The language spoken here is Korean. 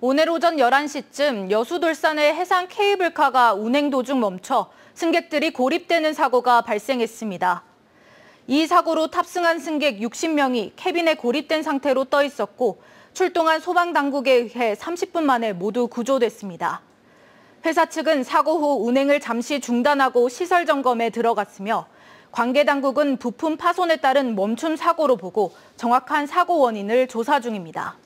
오늘 오전 11시쯤 여수돌산의 해상 케이블카가 운행 도중 멈춰 승객들이 고립되는 사고가 발생했습니다. 이 사고로 탑승한 승객 60명이 캐빈에 고립된 상태로 떠 있었고 출동한 소방당국에 의해 30분 만에 모두 구조됐습니다. 회사 측은 사고 후 운행을 잠시 중단하고 시설 점검에 들어갔으며 관계 당국은 부품 파손에 따른 멈춤 사고로 보고 정확한 사고 원인을 조사 중입니다.